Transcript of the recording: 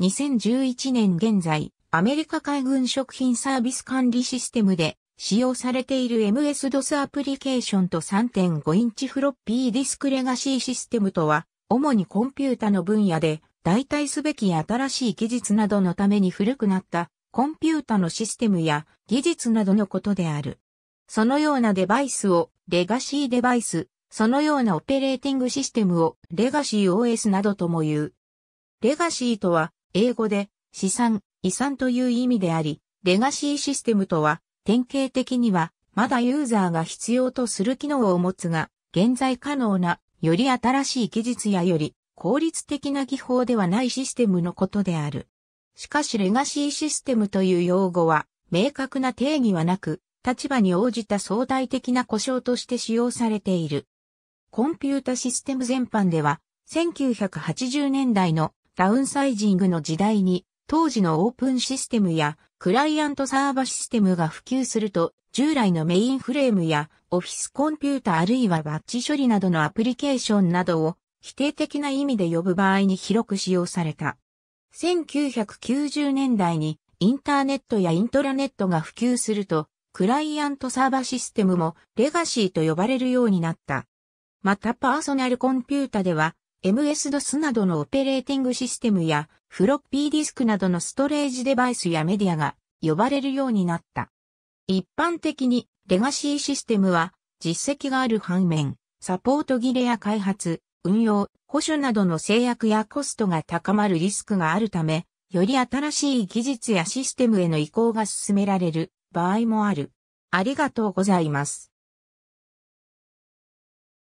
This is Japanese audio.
2011年現在、アメリカ海軍食品サービス管理システムで使用されている MS-DOS アプリケーションと3.5インチフロッピーディスクレガシーシステムとは、主にコンピュータの分野で代替すべき新しい技術などのために古くなったコンピュータのシステムや技術などのことである。そのようなデバイスをレガシーデバイス、そのようなオペレーティングシステムをレガシー OS などとも言う。レガシーとは英語で資産、遺産という意味であり、レガシーシステムとは、典型的には、まだユーザーが必要とする機能を持つが、現在可能な、より新しい技術やより効率的な技法ではないシステムのことである。しかしレガシーシステムという用語は、明確な定義はなく、立場に応じた相対的な故障として使用されている。コンピュータシステム全般では、1980年代のダウンサイジングの時代に、当時のオープンシステムやクライアントサーバシステムが普及すると、従来のメインフレームやオフィスコンピュータあるいはバッチ処理などのアプリケーションなどを否定的な意味で呼ぶ場合に広く使用された。1990年代にインターネットやイントラネットが普及すると、クライアントサーバシステムもレガシーと呼ばれるようになった。またパーソナルコンピュータでは MS-DOS などのオペレーティングシステムやフロッピーディスクなどのストレージデバイスやメディアが呼ばれるようになった。一般的にレガシーシステムは実績がある反面、サポート切れや開発、運用、保守などの制約やコストが高まるリスクがあるため、より新しい技術やシステムへの移行が進められる場合もある。ありがとうございます。